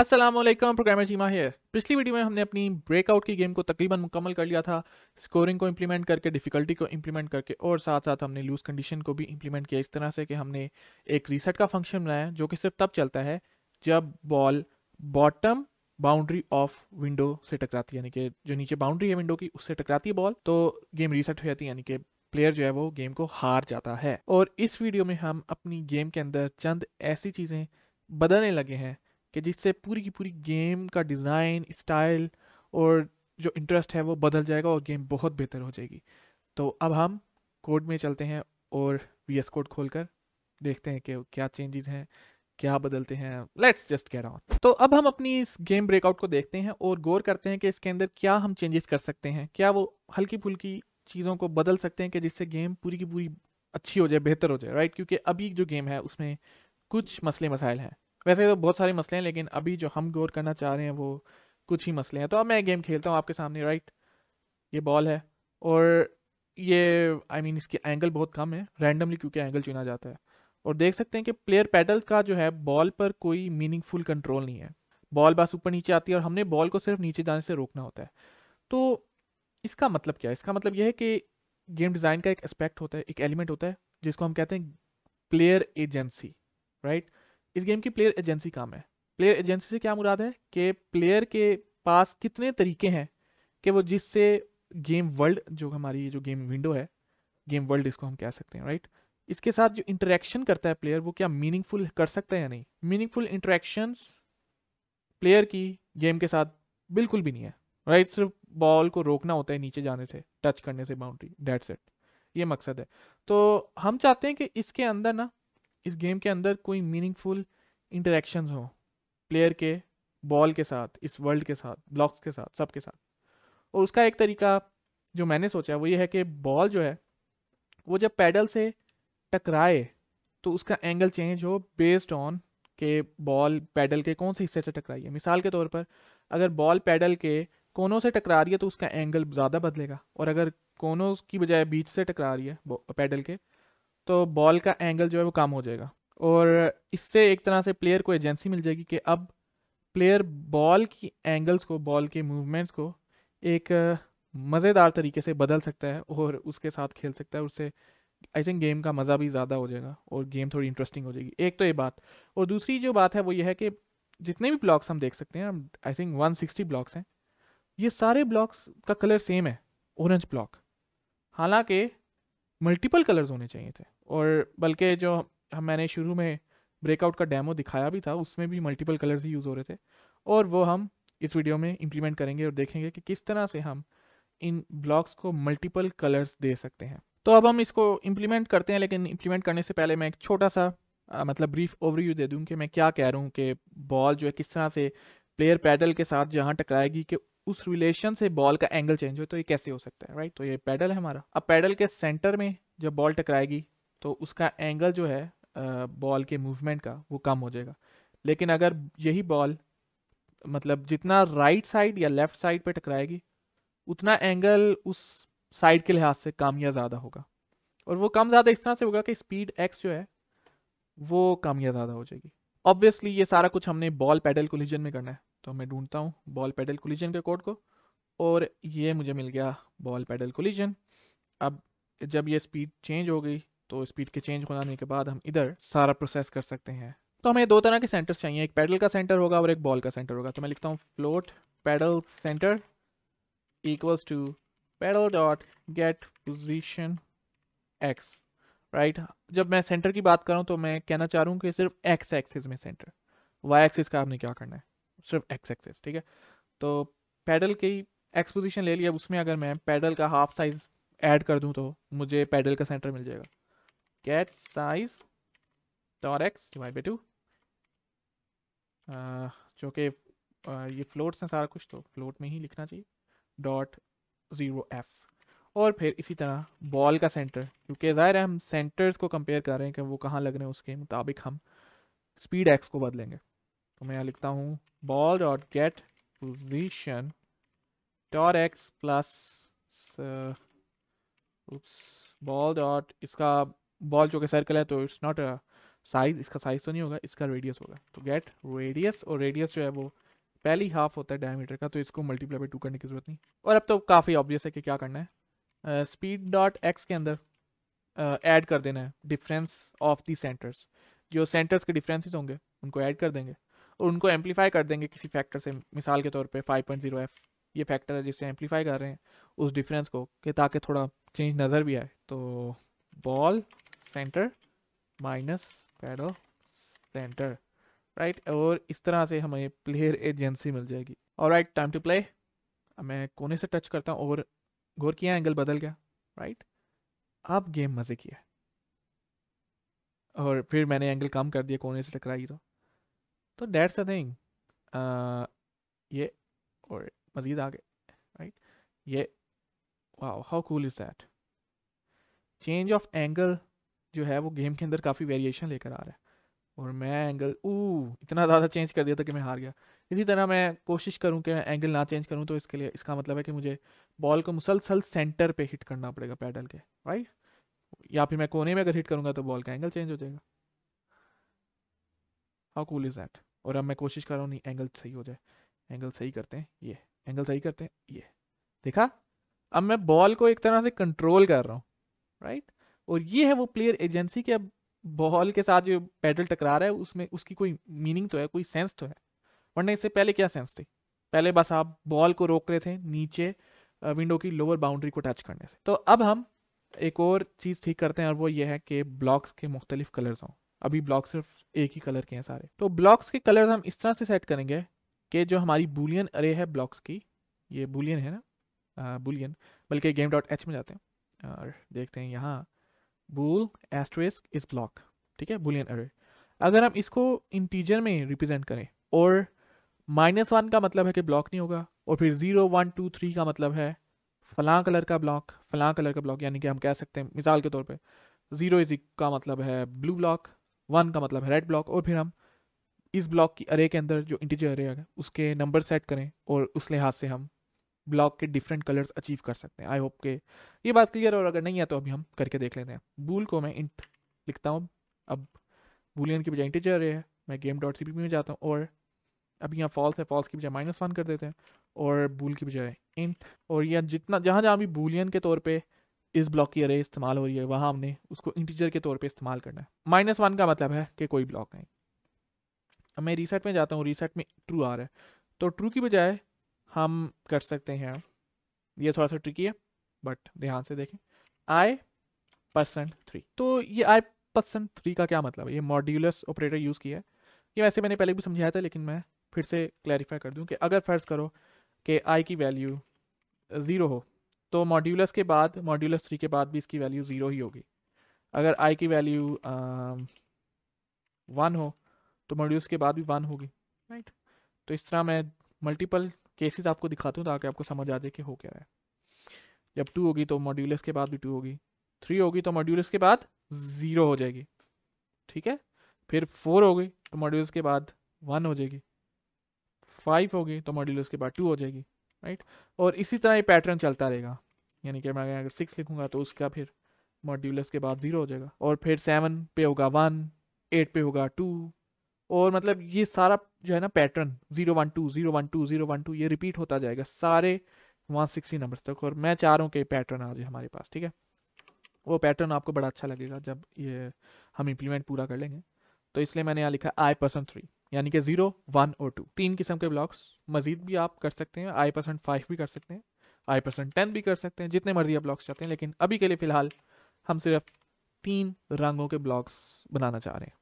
Aslam programmer जीमा है पिछली video में हमने अपनी ब्रेकआउट की गेम को तकरीबन मुकम्मल कर लिया था स्कोरिंग को इम्प्लीमेंट करके डिफ़िकल्टी को इम्प्लीमेंट करके और साथ साथ हमने लूज़ कंडीशन को भी इम्प्लीमेंट किया इस तरह से कि हमने एक रीसेट का फंक्शन बनाया जो कि सिर्फ तब चलता है जब ball bottom boundary of window से टकराती है यानी कि जो नीचे बाउंड्री है विंडो की उससे टकराती है बॉल तो गेम रीसेट हो जाती है यानी कि प्लेयर जो है वो गेम को हार जाता है और इस वीडियो में हम अपनी गेम के अंदर चंद ऐसी चीज़ें बदलने लगे हैं कि जिससे पूरी की पूरी गेम का डिज़ाइन स्टाइल और जो इंटरेस्ट है वो बदल जाएगा और गेम बहुत बेहतर हो जाएगी तो अब हम कोड में चलते हैं और वी एस कोड खोल कर देखते हैं कि क्या चेंजेस हैं क्या बदलते हैं लेट्स जस्ट गेट ऑन तो अब हम अपनी इस गेम ब्रेकआउट को देखते हैं और गौर करते हैं कि इसके अंदर क्या हम चेंजेस कर सकते हैं क्या वो हल्की फुल्की चीज़ों को बदल सकते हैं कि जिससे गेम पूरी की पूरी अच्छी हो जाए बेहतर हो जाए राइट क्योंकि अभी जो गेम है उसमें कुछ मसले मसाइल हैं वैसे तो बहुत सारे मसले हैं लेकिन अभी जो हम गौर करना चाह रहे हैं वो कुछ ही मसले हैं तो अब मैं गेम खेलता हूँ आपके सामने राइट ये बॉल है और ये आई I मीन mean, इसकी एंगल बहुत कम है रैंडमली क्योंकि एंगल चुना जाता है और देख सकते हैं कि प्लेयर पैडल का जो है बॉल पर कोई मीनिंगफुल कंट्रोल नहीं है बॉल बस ऊपर नीचे आती है और हमने बॉल को सिर्फ नीचे जाने से रोकना होता है तो इसका मतलब क्या है इसका मतलब यह है कि गेम डिज़ाइन का एक एस्पेक्ट होता है एक एलिमेंट होता है जिसको हम कहते हैं प्लेयर एजेंसी राइट इस गेम की प्लेयर एजेंसी काम है प्लेयर एजेंसी से क्या मुराद है कि प्लेयर के पास कितने तरीके हैं कि वो जिससे गेम वर्ल्ड जो हमारी जो गेम विंडो है गेम वर्ल्ड इसको हम कह सकते हैं राइट इसके साथ जो इंटरेक्शन करता है प्लेयर वो क्या मीनिंगफुल कर सकता है या नहीं मीनिंगफुल इंटरेक्शंस प्लेयर की गेम के साथ बिल्कुल भी नहीं है राइट right? सिर्फ बॉल को रोकना होता है नीचे जाने से टच करने से बाउंड्री डेट सेट ये मकसद है तो हम चाहते हैं कि इसके अंदर ना इस गेम के अंदर कोई मीनिंगफुल इंटरेक्शंस हो प्लेयर के बॉल के साथ इस वर्ल्ड के साथ ब्लॉक्स के साथ सब के साथ और उसका एक तरीका जो मैंने सोचा वो ये है कि बॉल जो है वो जब पैडल से टकराए तो उसका एंगल चेंज हो बेस्ड ऑन के बॉल पैडल के कौन से हिस्से से टकराई है मिसाल के तौर पर अगर बॉल पैडल के कोनों से टकरा रही है तो उसका एंगल ज़्यादा बदलेगा और अगर कोनों की बजाय बीच से टकरा रही है पैडल के तो बॉल का एंगल जो है वो कम हो जाएगा और इससे एक तरह से प्लेयर को एजेंसी मिल जाएगी कि अब प्लेयर बॉल की एंगल्स को बॉल के मूवमेंट्स को एक uh, मज़ेदार तरीके से बदल सकता है और उसके साथ खेल सकता है उससे आई थिंक गेम का मज़ा भी ज़्यादा हो जाएगा और गेम थोड़ी इंटरेस्टिंग हो जाएगी एक तो ये बात और दूसरी जो बात है वो ये है कि जितने भी ब्लॉक्स हम देख सकते हैं आई थिंक सिक्सटी ब्लॉक्स हैं ये सारे ब्लॉक्स का कलर सेम है ऑरेंज ब्लॉक हालांकि मल्टीपल कलर्स होने चाहिए थे और बल्कि जो हम मैंने शुरू में ब्रेकआउट का डेमो दिखाया भी था उसमें भी मल्टीपल कलर्स ही यूज़ हो रहे थे और वो हम इस वीडियो में इम्प्लीमेंट करेंगे और देखेंगे कि किस तरह से हम इन ब्लॉक्स को मल्टीपल कलर्स दे सकते हैं तो अब हम इसको इम्प्लीमेंट करते हैं लेकिन इम्प्लीमेंट करने से पहले मैं एक छोटा सा आ, मतलब ब्रीफ ओवरव्यू दे दूँ कि मैं क्या कह रहा हूँ कि बॉल जो है किस तरह से प्लेयर पैडल के साथ जहाँ टकराएगी कि उस रिलेशन से बॉल का एंगल चेंज हो तो ये कैसे हो सकता है राइट तो ये पैडल है हमारा अब पैडल के सेंटर में जब बॉल टकराएगी तो उसका एंगल जो है बॉल के मूवमेंट का वो कम हो जाएगा लेकिन अगर यही बॉल मतलब जितना राइट साइड या लेफ्ट साइड पे टकराएगी उतना एंगल उस साइड के लिहाज से कम या ज़्यादा होगा और वो कम ज़्यादा इस तरह से होगा कि स्पीड एक्स जो है वो कम या ज़्यादा हो जाएगी ऑब्वियसली ये सारा कुछ हमने बॉल पैडल कोलिजन में करना है तो मैं ढूंढता हूँ बॉल पैडल कोलिजन के कोड को और ये मुझे मिल गया बॉल पैडल कोलिजन अब जब ये स्पीड चेंज हो गई तो स्पीड के चेंज जाने के बाद हम इधर सारा प्रोसेस कर सकते हैं तो हमें दो तरह के सेंटर्स चाहिए एक पैडल का सेंटर होगा और एक बॉल का सेंटर होगा तो मैं लिखता हूँ float paddle centre equals to paddle dot get position x right जब मैं सेंटर की बात करूँ तो मैं कहना चाह रहा हूँ कि सिर्फ एक्स एक्सिस में सेंटर वाई एक्सिस का आपने क्या करना है सिर्फ एक्स एक्सिस ठीक है तो पैडल की एक्स पोजिशन ले लिया उसमें अगर मैं पैडल का हाफ साइज ऐड कर दूँ तो मुझे पैडल का सेंटर मिल जाएगा get size dot x divide by two uh, जो कि uh, ये फ्लोट्स हैं सारा कुछ तो फ्लोट में ही लिखना चाहिए डॉट ज़ीरो एफ़ और फिर इसी तरह बॉल का सेंटर क्योंकि ज़ाहिर है हम सेंटर्स को कंपेयर कर रहे हैं कि वो कहाँ लग रहे हैं उसके मुताबिक हम स्पीड एक्स को बदलेंगे तो मैं यहाँ लिखता हूँ बॉल डॉट गेट पोजिशन टॉर एक्स प्लस बॉल डॉट इसका बॉल जो कि सर्कल है तो इट्स नॉट साइज इसका साइज तो नहीं होगा इसका रेडियस होगा तो गेट रेडियस और रेडियस जो है वो पहली हाफ होता है डायमीटर का तो इसको मल्टीप्लाई बाई टू करने की ज़रूरत नहीं और अब तो काफ़ी ऑब्वियस है कि क्या करना है स्पीड डॉट एक्स के अंदर ऐड uh, कर देना है डिफरेंस ऑफ दी सेंटर्स जो सेंटर्स के डिफरेंसेस होंगे उनको ऐड कर देंगे और उनको एम्पलीफाई कर देंगे किसी फैक्टर से मिसाल के तौर पे 5.0 एफ ये फैक्टर है जिससे एम्पलीफाई कर रहे हैं उस डिफरेंस को कि ताकि थोड़ा चेंज नज़र भी आए तो बॉल सेंटर माइनस पैरो सेंटर राइट और इस तरह से हमें प्लेयर एजेंसी मिल जाएगी और राइट टाइम टू प्ले मैं कोने से टच करता हूँ और गौर किया एंगल बदल गया राइट आप अब गेम मज़े किया और फिर मैंने एंगल कम कर दिया कोने से टकराई तो तो डेट्स अ थिंग ये और मज़ीद आगे राइट ये वाह how cool is that change of angle जो है वो गेम के अंदर काफ़ी वेरिएशन लेकर आ रहा है और मैं एंगल ओ इतना ज़्यादा चेंज कर दिया था कि मैं हार गया इसी तरह मैं कोशिश करूँ कि मैं एंगल ना चेंज करूँ तो इसके लिए इसका मतलब है कि मुझे बॉल को मुसलसल सेंटर पर हिट करना पड़ेगा पैडल के राइट या फिर मैं कोने में अगर हिट करूँगा तो बॉल का एंगल चेंज हो जाएगा हाउ कूल इज़ दैट और अब मैं कोशिश कर रहा हूँ नहीं एंगल सही हो जाए एंगल सही करते हैं ये एंगल सही करते हैं ये देखा अब मैं बॉल को एक तरह से कंट्रोल कर रहा हूँ राइट right? और ये है वो प्लेयर एजेंसी के अब बॉल के साथ जो पैडल टकरा रहा है उसमें उसकी कोई मीनिंग तो है कोई सेंस तो है वरना इससे पहले क्या सेंस थी पहले बस आप बॉल को रोक रहे थे नीचे विंडो की लोअर बाउंड्री को टच करने से तो अब हम एक और चीज़ ठीक करते हैं और वो ये है कि ब्लॉक्स के मुख्तलिफ कलर्स हों अभी ब्लॉक सिर्फ एक ही कलर के हैं सारे तो ब्लॉक्स के कलर्स हम इस तरह से सेट करेंगे कि जो हमारी बुलियन अरे है ब्लॉक्स की ये बुलियन है ना बुलियन बल्कि गेम डॉट एच में जाते हैं और देखते हैं यहाँ बुल एस्ट्रिस्क इज ब्लॉक ठीक है बुलियन एरे अगर हम इसको इंटीजर में रिप्रेजेंट करें और माइनस वन का मतलब है कि ब्लॉक नहीं होगा और फिर ज़ीरो वन टू थ्री का मतलब है फलां कलर का ब्लॉक फलां कलर का ब्लॉक यानी कि हम कह सकते हैं मिसाल के तौर पे ज़ीरो इज का मतलब है ब्लू ब्लॉक वन का मतलब है रेड ब्लॉक और फिर हम इस ब्लॉक की अरे के अंदर जो इंटीजर अरे है उसके नंबर सेट करें और उस लिहाज से हम ब्लॉक के डिफरेंट कलर्स अचीव कर सकते हैं आई होप के ये बात क्लियर और अगर नहीं है तो अभी हम करके देख लेते हैं बूल को मैं इंट लिखता हूँ अब बुलियन की बजाय इंटीजर है मैं गेम डॉट सी में जाता हूँ और अभी यहाँ फॉल्स है फॉल्स की बजाय माइनस वन कर देते हैं और बूल की बजाय इंट और यह जितना जहाँ जहाँ भी बुलियन के तौर पर इस ब्लॉक की अरे इस्तेमाल हो रही है वहाँ हमने उसको इंटीजर के तौर पर इस्तेमाल करना है माइनस वन का मतलब है कि कोई ब्लॉक नहीं अब मैं रीसेट में जाता हूँ रीसेट में ट्रू आ रहा है तो ट्रू की बजाय हम कर सकते हैं ये थोड़ा सा ट्रिकी है बट ध्यान से देखें आई परसेंट थ्री तो ये आई परसेंट थ्री का क्या मतलब है ये मॉड्यूलस ऑपरेटर यूज़ किया है ये वैसे मैंने पहले भी समझाया था लेकिन मैं फिर से क्लैरिफाई कर दूं कि अगर फ़र्ज़ करो कि आई की वैल्यू ज़ीरो हो तो मॉड्यूलस के बाद मॉड्यूलस थ्री के बाद भी इसकी वैल्यू ज़ीरो ही होगी अगर आई की वैल्यू वन um, हो तो मॉड्यूल्स के बाद भी वन होगी राइट right? तो इस तरह मैं मल्टीपल केसेस आपको दिखाता हूँ ताकि आपको समझ आ जाए कि हो क्या है जब टू होगी तो मॉड्यूलस के बाद भी टू होगी थ्री होगी तो मॉड्यूलस के बाद ज़ीरो हो जाएगी ठीक है फिर फोर होगी तो मॉड्यूल्स के बाद वन हो जाएगी फाइव होगी तो मॉड्यूलस के बाद टू हो जाएगी राइट और इसी तरह ये पैटर्न चलता रहेगा यानी कि मैं अगर सिक्स लिखूंगा तो उसका फिर मॉड्यूलस के बाद ज़ीरो हो जाएगा और फिर सेवन पे होगा वन एट पे होगा टू और मतलब ये सारा जो है ना pattern zero one two zero one two zero one two ये रिपीट होता जाएगा सारे वन सिक्सटी नंबर्स तक और मैं चाह रहा हूँ कि पैटर्न आ जाए हमारे पास ठीक है वो पैटर्न आपको बड़ा अच्छा लगेगा जब ये हम इम्प्लीमेंट पूरा कर लेंगे तो इसलिए मैंने यहाँ लिखा आई पर्सन थ्री यानी कि जीरो वन और टू तीन किस्म के ब्लॉक्स मजीद भी आप कर सकते हैं आई पर्सन फाइव भी कर सकते हैं आई पर्सन टेन भी कर सकते हैं जितने मर्जी आप ब्लॉक्स चाहते हैं लेकिन अभी के लिए फ़िलहाल हम सिर्फ तीन रंगों के ब्लॉक्स बनाना चाह रहे हैं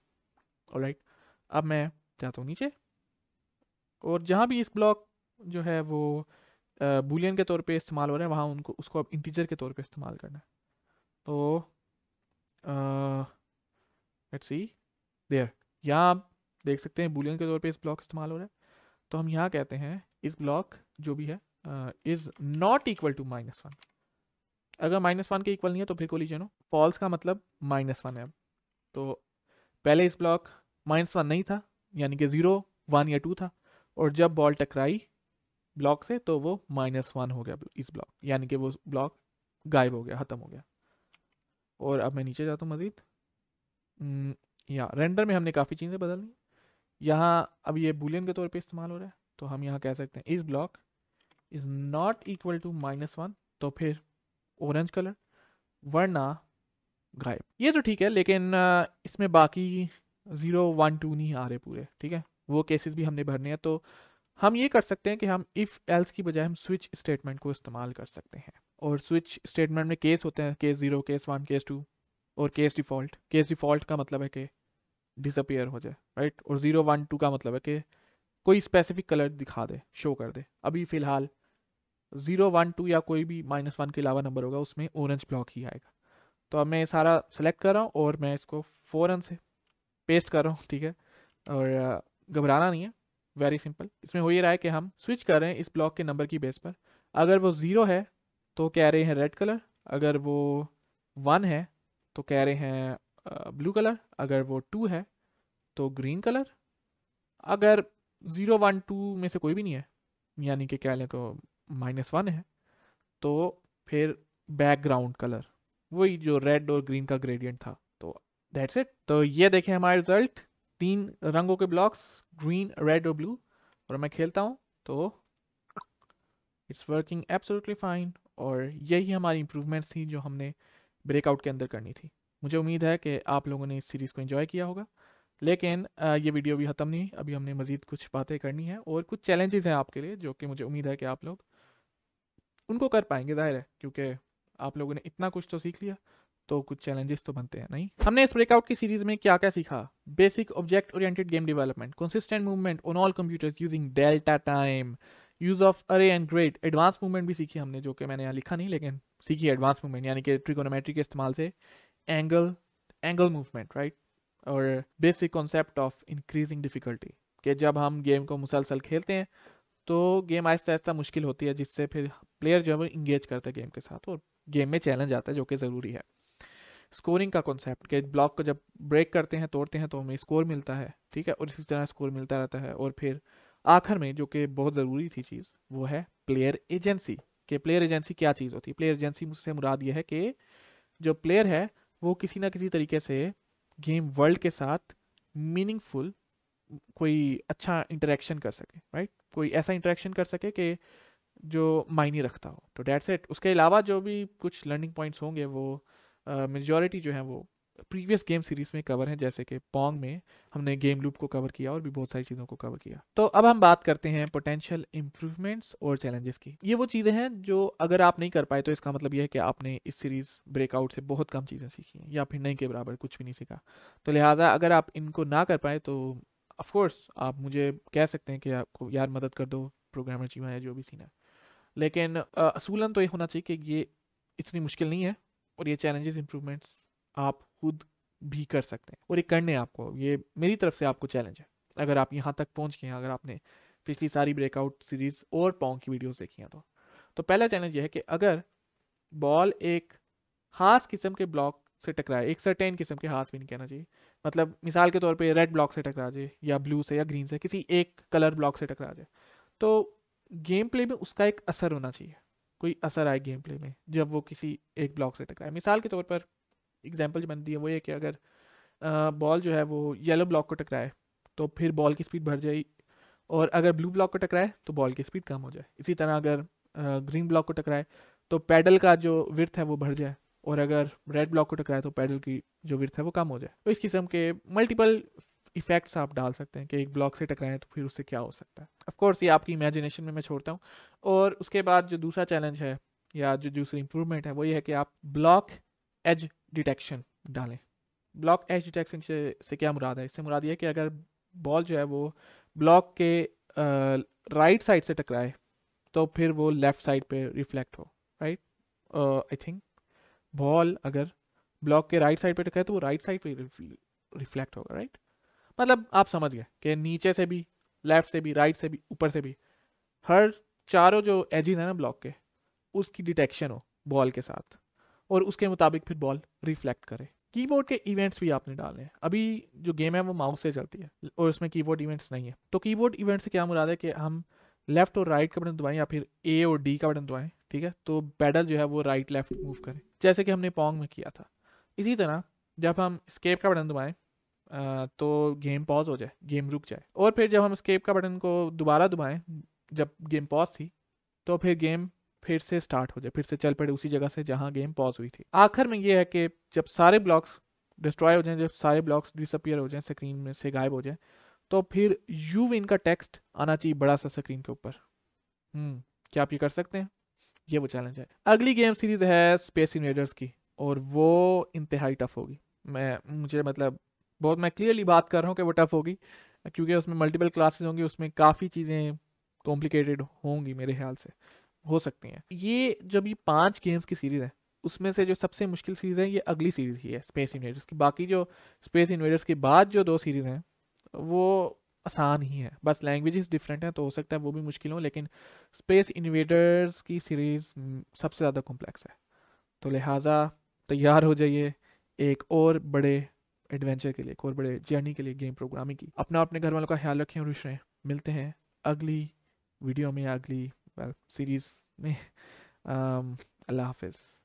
ऑलराइट राइट अब मैं जाता हूँ नीचे और जहाँ भी इस ब्लॉक जो है वो बुलियन के तौर पे इस्तेमाल हो रहे हैं वहाँ उनको उसको अब इंटीजर के तौर पे इस्तेमाल करना है तो लेट्स सी देयर यहाँ आप देख सकते हैं बुलियन के तौर पे इस ब्लॉक इस्तेमाल हो रहा है तो हम यहाँ कहते हैं इस ब्लॉक जो भी है is not equal to minus one अगर माइनस वन के इक्वल नहीं है तो फिर कोलिजन हो फॉल्स का मतलब माइनस वन है अब तो पहले इस ब्लॉक माइनस वन नहीं था यानी कि ज़ीरो वन या टू था और जब बॉल टकराई ब्लॉक से तो वो माइनस वन हो गया इस ब्लॉक यानी कि वो ब्लॉक गायब हो गया ख़त्म हो गया और अब मैं नीचे जाता हूँ मज़ीद या रेंडर में हमने काफ़ी चीज़ें बदल ली यहाँ अब ये बुलियन के तौर पे इस्तेमाल हो रहा है तो हम यहाँ कह सकते हैं इस block is not equal to minus one तो फिर ऑरेंज कलर वरना गायब ये तो ठीक है लेकिन इसमें बाकी ज़ीरो वन टू नहीं आ रहे पूरे ठीक है वो केसेस भी हमने भरने हैं तो हम ये कर सकते हैं कि हम इफ़ एल्स की बजाय हम स्विच स्टेटमेंट को इस्तेमाल कर सकते हैं और स्विच स्टेटमेंट में केस होते हैं case zero case one case two और केस डिफ़ॉल्ट केस डिफ़ॉल्ट का मतलब है कि डिसअपियर हो जाए राइट और ज़ीरो वन टू का मतलब है कि कोई स्पेसिफिक कलर दिखा दे शो कर दे अभी फ़िलहाल ज़ीरो वन टू या कोई भी माइनस वन के अलावा नंबर होगा उसमें ऑरेंज ब्लॉक ही आएगा तो अब मैं सारा सेलेक्ट कर रहा हूँ और मैं इसको फ़ौरन से पेस्ट कर रहा हूँ ठीक है और घबराना नहीं है वेरी सिंपल इसमें हो ये रहा है कि हम स्विच कर रहे हैं इस ब्लॉक के नंबर की बेस पर अगर वो ज़ीरो है तो कह रहे हैं रेड कलर अगर वो वन है तो कह रहे हैं ब्लू कलर अगर वो टू है तो ग्रीन कलर अगर ज़ीरो वन टू में से कोई भी नहीं है यानी कि कह लें तो माइनस वन है तो फिर बैकग्राउंड कलर वही जो रेड और ग्रीन का ग्रेडियंट था तो दैट्स इट तो ये देखें हमारे रिजल्ट तीन रंगों के ब्लॉक्स ग्रीन रेड और ब्लू और मैं खेलता हूँ तो इट्स वर्किंग एब्सोल्युटली फाइन और यही हमारी इम्प्रूवमेंट्स थी जो हमने ब्रेकआउट के अंदर करनी थी मुझे उम्मीद है कि आप लोगों ने इस सीरीज़ को इन्जॉय किया होगा लेकिन ये वीडियो भी ख़त्म नहीं अभी हमने मज़ीद कुछ बातें करनी है और कुछ चैलेंजेस हैं आपके लिए जो कि मुझे उम्मीद है कि आप लोग उनको कर पाएंगे ज़ाहिर है क्योंकि आप लोगों ने इतना कुछ तो सीख लिया तो कुछ चैलेंजेस तो बनते हैं नहीं हमने इस ब्रेकआउट की सीरीज में क्या क्या सीखा basic object oriented game development consistent movement on all computers using delta time use of array and great advance movement भी सीखी हमने जो कि मैंने यहाँ लिखा नहीं लेकिन सीखी एडवांस मूवमेंट यानी कि ट्रिकोनोमेट्री के इस्तेमाल से एंगल एंगल मूवमेंट राइट और basic concept of increasing difficulty कि जब हम गेम को मुसलसल खेलते हैं तो गेम आहिस्ता आहिस्ता मुश्किल होती है जिससे फिर प्लेयर जो है वो इंगेज करते हैं गेम के साथ और गेम में चैलेंज आता है जो कि ज़रूरी है स्कोरिंग का कॉन्सेप्ट कि ब्लॉक को जब ब्रेक करते हैं तोड़ते हैं तो हमें स्कोर मिलता है ठीक है और इसी तरह स्कोर मिलता रहता है और फिर आखिर में जो कि बहुत ज़रूरी थी चीज़ वो है प्लेयर एजेंसी कि प्लेयर एजेंसी क्या चीज़ होती है प्लेयर एजेंसी से मुराद ये है कि जो प्लेयर है वो किसी ना किसी तरीके से गेम वर्ल्ड के साथ मीनिंगफुल कोई अच्छा इंटरेक्शन कर सके राइट कोई ऐसा इंटरेक्शन कर सके कि जो मायने रखता हो तो डेट्स इट उसके अलावा जो भी कुछ लर्निंग पॉइंट्स होंगे वो मेजॉरिटी जो है वो प्रीवियस गेम सीरीज में कवर है जैसे कि पोंग में हमने गेम लूप को कवर किया और भी बहुत सारी चीज़ों को कवर किया तो अब हम बात करते हैं पोटेंशियल इम्प्रूवमेंट्स और चैलेंजेस की ये वो चीज़ें हैं जो अगर आप नहीं कर पाए तो इसका मतलब यह है कि आपने इस सीरीज़ ब्रेकआउट से बहुत कम चीज़ें सीखी हैं या फिर नहीं के बराबर कुछ भी नहीं सीखा तो लिहाजा अगर आप इनको ना कर पाए तो ऑफकोर्स आप मुझे कह सकते हैं कि आपको यार मदद कर दो प्रोग्रामर चीमा या जो भी सीना लेकिन असूलन तो ये होना चाहिए कि ये इतनी मुश्किल नहीं है और ये चैलेंजेस इंप्रूवमेंट्स आप खुद भी कर सकते हैं और ये करने आपको ये मेरी तरफ से आपको चैलेंज है अगर आप यहाँ तक पहुँच गए हैं अगर आपने पिछली सारी ब्रेकआउट सीरीज़ और पॉन्ग की वीडियोस देखी हैं तो तो पहला चैलेंज ये है कि अगर बॉल एक खास किस्म के ब्लॉक से टकराए एक सर्टेन किस्म के हाथ भी नहीं कहना चाहिए मतलब मिसाल के तौर पे रेड ब्लॉक से टकरा जाए या ब्लू से या ग्रीन से किसी एक कलर ब्लॉक से टकरा जाए तो गेम प्ले में उसका एक असर होना चाहिए कोई असर आए गेम प्ले में जब वो किसी एक ब्लॉक से टकराए मिसाल के तौर पर एग्जाम्पल जो मैंने दिया वो ये कि अगर बॉल जो है वो येलो ब्लॉक को टकराए तो फिर बॉल की स्पीड बढ़ जाए और अगर ब्लू ब्लॉक को टकराए तो बॉल की स्पीड कम हो जाए इसी तरह अगर ग्रीन ब्लॉक को टकराए तो पैडल का जो विर्थ है वो बढ़ जाए और अगर रेड ब्लॉक को टकराए तो पैडल की जो विर्थ है वो कम हो जाए तो इस किस्म के मल्टीपल इफेक्ट्स आप डाल सकते हैं कि एक ब्लॉक से टकराएं तो फिर उससे क्या हो सकता है ऑफकोर्स ये आपकी इमेजिनेशन में मैं छोड़ता हूँ और उसके बाद जो दूसरा चैलेंज है या जो दूसरी इम्प्रूवमेंट है वो ये है कि आप ब्लॉक एज डिटेक्शन डालें ब्लॉक एज डिटेक्शन से, से क्या मुराद है इससे मुराद ये कि अगर बॉल जो है वो ब्लॉक के राइट साइड से टकराए तो फिर वो लेफ़्ट साइड पे रिफ्लेक्ट हो राइट आई थिंक बॉल अगर ब्लॉक के राइट साइड पे टकराए तो वो राइट साइड पे रिफ्लेक्ट होगा राइट मतलब आप समझ गए कि नीचे से भी लेफ्ट से भी राइट से भी ऊपर से भी हर चारों जो एजिज हैं ना ब्लॉक के उसकी डिटेक्शन हो बॉल के साथ और उसके मुताबिक फिर बॉल रिफ्लेक्ट करे कीबोर्ड के इवेंट्स भी आपने डाले हैं अभी जो गेम है वो माउस से चलती है और उसमें कीबोर्ड इवेंट्स नहीं है तो कीबोर्ड इवेंट से क्या मुराद है कि हम लेफ्ट और राइट का बटन दबाएं या फिर ए और डी का बटन दबाएं ठीक है तो बैडल जो है वो राइट लेफ्ट मूव करें जैसे कि हमने पोंग में किया था इसी तरह जब हम स्केप का बटन दबाएं तो गेम पॉज हो जाए गेम रुक जाए और फिर जब हम स्केप का बटन को दोबारा दबाएं जब गेम पॉज थी तो फिर गेम फिर से स्टार्ट हो जाए फिर से चल पड़े उसी जगह से जहाँ गेम पॉज हुई थी आखिर में ये है कि जब सारे ब्लॉक्स डिस्ट्रॉय हो जाएं जब सारे ब्लॉक्स डिसअपियर हो जाएं स्क्रीन में से गायब हो जाएं तो फिर यू विन का टेक्स्ट आना चाहिए बड़ा सा स्क्रीन के ऊपर हम्म, क्या आप ये कर सकते हैं ये वो चैलेंज है अगली गेम सीरीज़ है स्पेस इन्वेडर्स की और वो इंतहाई टफ होगी मैं मुझे मतलब बहुत मैं क्लियरली बात कर रहा हूँ कि वो टफ़ होगी क्योंकि उसमें मल्टीपल क्लासेस होंगी उसमें काफ़ी चीज़ें कॉम्प्लिकेटेड होंगी मेरे ख्याल से हो सकती हैं ये जब ये पाँच गेम्स की सीरीज़ है उसमें से जो सबसे मुश्किल सीरीज़ है ये अगली सीरीज़ ही है स्पेस इन्वेडर्स की बाकी जो स्पेस इन्वेडर्स के बाद जो दो सीरीज़ हैं वो आसान ही है बस लैंग्वेजेस डिफरेंट हैं तो हो सकता है वो भी मुश्किल हो लेकिन स्पेस इन्वेडर्स की सीरीज़ हम्म, सबसे ज़्यादा कॉम्प्लेक्स है तो लिहाजा तैयार हो जाइए एक और बड़े एडवेंचर के लिए एक और बड़े जर्नी के लिए गेम प्रोग्रामिंग की अपना अपने घर वालों का ख्याल रखें और खुश रहें मिलते हैं अगली वीडियो में अगली सीरीज़ में अल्लाह हाफिज़